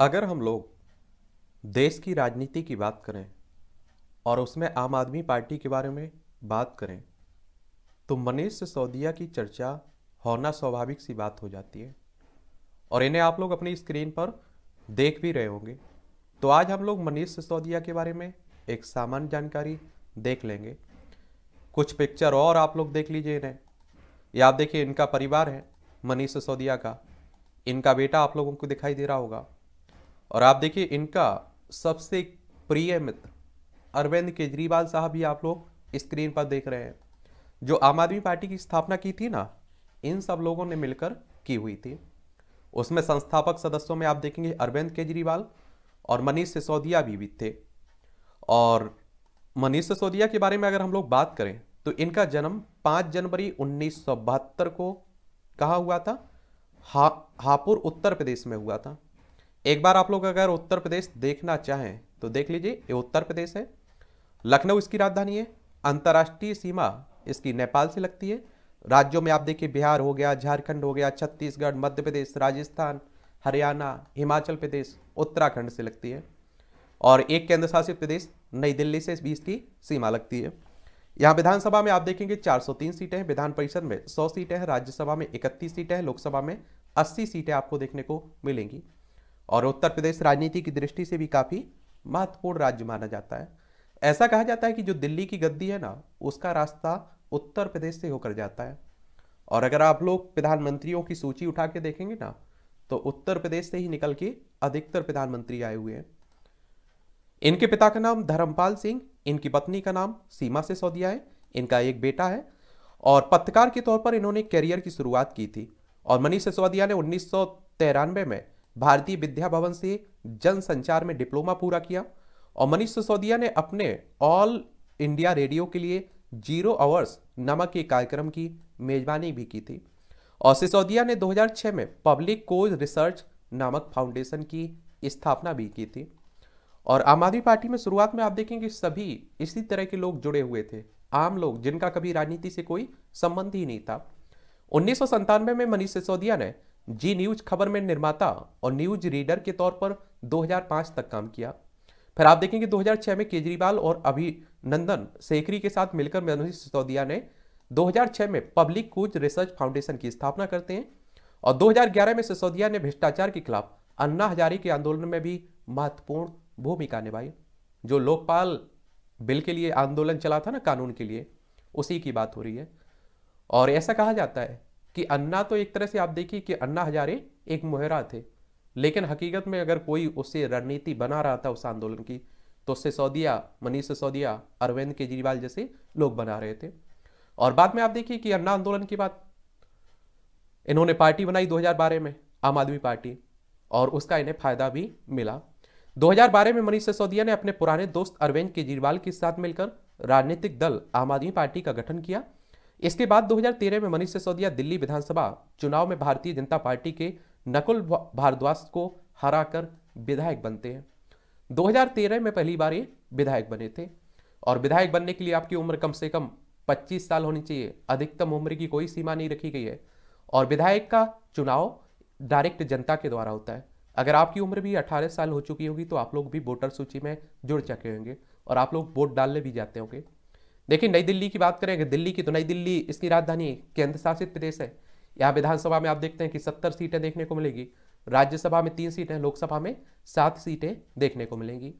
अगर हम लोग देश की राजनीति की बात करें और उसमें आम आदमी पार्टी के बारे में बात करें तो मनीष सिसोदिया की चर्चा होना स्वाभाविक सी बात हो जाती है और इन्हें आप लोग अपनी स्क्रीन पर देख भी रहे होंगे तो आज हम लोग मनीष सिसोदिया के बारे में एक सामान्य जानकारी देख लेंगे कुछ पिक्चर और आप लोग देख लीजिए इन्हें या आप देखिए इनका परिवार है मनीष सिसोदिया का इनका बेटा आप लोगों को दिखाई दे रहा होगा और आप देखिए इनका सबसे प्रिय मित्र अरविंद केजरीवाल साहब ही आप लोग स्क्रीन पर देख रहे हैं जो आम आदमी पार्टी की स्थापना की थी ना इन सब लोगों ने मिलकर की हुई थी उसमें संस्थापक सदस्यों में आप देखेंगे अरविंद केजरीवाल और मनीष सिसोदिया भी, भी थे और मनीष सिसोदिया के बारे में अगर हम लोग बात करें तो इनका जन्म 5 जनवरी उन्नीस को कहा हुआ था हा, हापुर उत्तर प्रदेश में हुआ था एक बार आप लोग अगर उत्तर प्रदेश देखना चाहें तो देख लीजिए ये उत्तर प्रदेश है लखनऊ इसकी राजधानी है अंतर्राष्ट्रीय सीमा इसकी नेपाल से लगती है राज्यों में आप देखिए बिहार हो गया झारखंड हो गया छत्तीसगढ़ मध्य प्रदेश राजस्थान हरियाणा हिमाचल प्रदेश उत्तराखंड से लगती है और एक केंद्र शासित प्रदेश नई दिल्ली से इस बीच की सीमा लगती है यहाँ विधानसभा में आप देखेंगे 403 सीटें हैं विधान परिषद में 100 सीटें हैं राज्यसभा में 31 सीटें हैं लोकसभा में 80 सीटें आपको देखने को मिलेंगी और उत्तर प्रदेश राजनीति की दृष्टि से भी काफ़ी महत्वपूर्ण राज्य माना जाता है ऐसा कहा जाता है कि जो दिल्ली की गद्दी है ना उसका रास्ता उत्तर प्रदेश से होकर जाता है और अगर आप लोग प्रधानमंत्रियों की सूची उठा के देखेंगे ना तो उत्तर प्रदेश से ही निकल के अधिकतर प्रधानमंत्री आए हुए हैं इनके पिता का नाम धर्मपाल सिंह इनकी पत्नी का नाम सीमा से सौदिया है इनका एक बेटा है और पत्रकार के तौर पर इन्होंने करियर की शुरुआत की थी और मनीष सिसोदिया ने उन्नीस में भारतीय विद्या भवन से जनसंचार में डिप्लोमा पूरा किया और मनीष सिसोदिया ने अपने ऑल इंडिया रेडियो के लिए जीरो आवर्स नमक के कार्यक्रम की मेजबानी भी की थी और सिसोदिया ने 2006 में पब्लिक कोज रिसर्च नामक फाउंडेशन की स्थापना भी की थी और आम आदमी पार्टी में शुरुआत में आप देखेंगे सभी इसी तरह के लोग जुड़े हुए थे आम लोग जिनका कभी राजनीति से कोई संबंध ही नहीं था उन्नीस में मनीष सिसोदिया ने जी न्यूज खबर में निर्माता और न्यूज रीडर के तौर पर 2005 तक काम किया फिर आप देखेंगे 2006 में केजरीवाल और अभिनंदन सेकरी के साथ मिलकर मनोज सिसोदिया ने 2006 में पब्लिक कूच रिसर्च फाउंडेशन की स्थापना करते हैं और 2011 में सिसोदिया ने भ्रष्टाचार के खिलाफ अन्ना हजारे के आंदोलन में भी महत्वपूर्ण भूमिका निभाई जो लोकपाल बिल के लिए आंदोलन चला था ना कानून के लिए उसी की बात हो रही है और ऐसा कहा जाता है कि अन्ना तो एक तरह से आप देखिए कि अन्ना हजारे एक मुहरा थे लेकिन हकीकत में अगर कोई उससे रणनीति बना रहा था उस आंदोलन की तो उससे सौदिया मनीष सिसोदिया अरविंद केजरीवाल जैसे लोग बना रहे थे और बाद में आप देखिए कि अन्ना आंदोलन की बात इन्होंने पार्टी बनाई 2012 में आम आदमी पार्टी और उसका इन्हें फायदा भी मिला 2012 में मनीष सिसोदिया ने अपने पुराने दोस्त अरविंद केजरीवाल के साथ मिलकर राजनीतिक दल आम आदमी पार्टी का गठन किया इसके बाद 2013 में मनीष सिसोदिया दिल्ली विधानसभा चुनाव में भारतीय जनता पार्टी के नकुल भारद्वाज को हराकर विधायक बनते हैं 2013 में पहली बार ये विधायक बने थे और विधायक बनने के लिए आपकी उम्र कम से कम 25 साल होनी चाहिए अधिकतम उम्र की कोई सीमा नहीं रखी गई है और विधायक का चुनाव डायरेक्ट जनता के द्वारा होता है अगर आपकी उम्र भी अठारह साल हो चुकी होगी तो आप लोग भी वोटर सूची में जुड़ चुके होंगे और आप लोग वोट डालने भी जाते होंगे देखिए नई दिल्ली की बात करें अगर दिल्ली की तो नई दिल्ली इसकी राजधानी केंद्र शासित प्रदेश है यहाँ विधानसभा में आप देखते हैं कि सत्तर सीटें देखने को मिलेगी राज्यसभा में तीन सीटें लोकसभा में सात सीटें देखने को मिलेंगी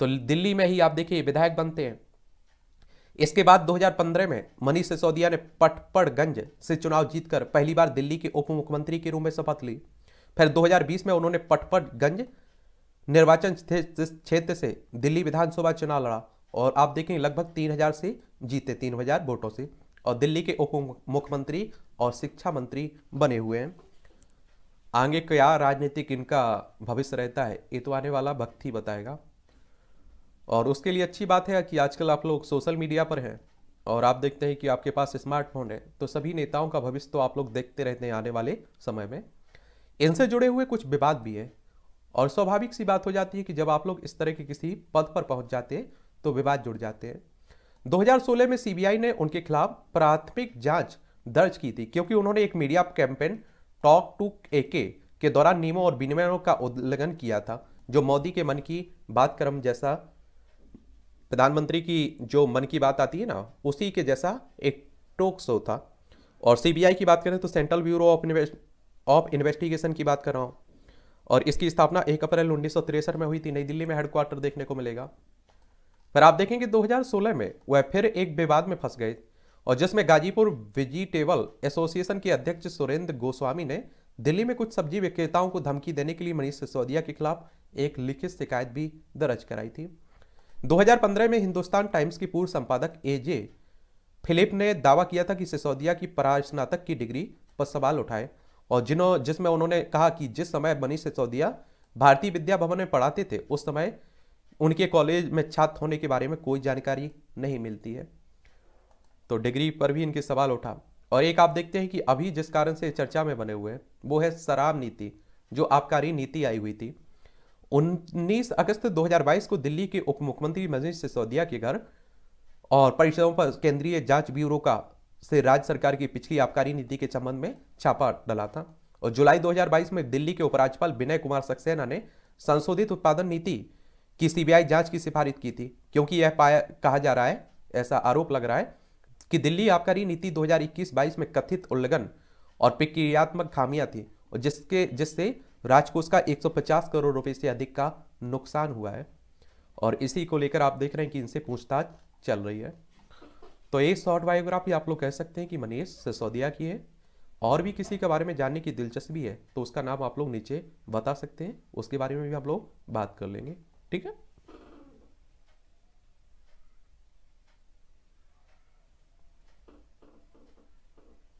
तो दिल्ली में ही आप देखिए विधायक बनते हैं इसके बाद 2015 में मनीष सिसोदिया ने पटपड़गंज से चुनाव जीतकर पहली बार दिल्ली के उप मुख्यमंत्री के रूप में शपथ ली फिर 2020 में उन्होंने पटपड़गंज निर्वाचन क्षेत्र से दिल्ली विधानसभा चुनाव लड़ा और आप देखें लगभग तीन हज़ार से जीते तीन हज़ार वोटों से और दिल्ली के उप मुख्यमंत्री और शिक्षा मंत्री बने हुए हैं आगे क्या राजनीतिक इनका भविष्य रहता है ये तो आने वाला भक्त ही बताएगा और उसके लिए अच्छी बात है कि आजकल आप लोग सोशल मीडिया पर हैं और आप देखते हैं कि आपके पास स्मार्टफोन है तो सभी नेताओं का भविष्य तो आप लोग देखते रहते हैं आने वाले समय में इनसे जुड़े हुए कुछ विवाद भी है और स्वाभाविक सी बात हो जाती है कि जब आप लोग इस तरह के किसी पद पर पहुंच जाते हैं तो विवाद जुड़ जाते हैं 2016 में सीबीआई ने उनके खिलाफ प्राथमिक जांच दर्ज की थी क्योंकि उन्होंने एक media campaign talk to AK के दौरान नियमों और विनियमों का उल्लंघन किया था जो मोदी के मन की बात क्रम जैसा प्रधानमंत्री की जो मन की बात आती है ना उसी के जैसा एक टोक शो था और सीबीआई की बात करें तो Central Bureau of of Investigation की बात कर रहा हूँ और इसकी स्थापना एक अप्रैल उन्नीस में हुई थी नई दिल्ली में हेडक्वार्टर देखने को मिलेगा पर आप देखेंगे 2016 में वह फिर एक विवाद में फंस गए और जिसमें गाजीपुर वेजिटेबल एसोसिएशन के अध्यक्ष सुरेंद्र गोस्वामी ने दिल्ली में कुछ सब्जी विक्रेताओं को धमकी देने के लिए मनीष सिसोदिया के खिलाफ एक लिखित शिकायत भी दर्ज कराई थी 2015 में हिंदुस्तान टाइम्स की पूर्व संपादक एजे फिलिप ने दावा किया था कि सिसोदिया की परास्नातक की डिग्री पर सवाल उठाए और जिन्हों जिसमें उन्होंने कहा कि जिस समय मनीष सिसोदिया भारतीय विद्या भवन में पढ़ाते थे उस समय उनके कॉलेज में छात्र होने के बारे में कोई जानकारी नहीं मिलती है तो डिग्री पर भी इनके सवाल उठा और एक आप देखते हैं कि अभी जिस कारण से चर्चा में बने हुए हैं वो है शराब नीति जो आबकारी नीति आई हुई थी 19 अगस्त 2022 को दिल्ली के उप मुख्यमंत्री मनीष सिसोदिया के घर और परिषदों पर केंद्रीय जांच ब्यूरो का से राज्य सरकार की पिछली आबकारी नीति के संबंध में छापा डला था और जुलाई 2022 में दिल्ली के उपराज्यपाल विनय कुमार सक्सेना ने संशोधित उत्पादन नीति कि सीबीआई जांच की सिफारिश की थी क्योंकि यह पाया कहा जा रहा है ऐसा आरोप लग रहा है कि दिल्ली आबकारी नीति 2021-22 में कथित उल्लंघन और प्रक्रियात्मक खामियां थी और जिसके जिससे राजकोष का 150 करोड़ रुपए से अधिक का नुकसान हुआ है और इसी को लेकर आप देख रहे हैं कि इनसे पूछताछ चल रही है तो ये शॉर्ट बायोग्राफी आप लोग कह सकते हैं कि मनीष सिसोदिया की है और भी किसी के बारे में जानने की दिलचस्पी है तो उसका नाम आप लोग नीचे बता सकते हैं उसके बारे में भी आप लोग बात कर लेंगे ठीक है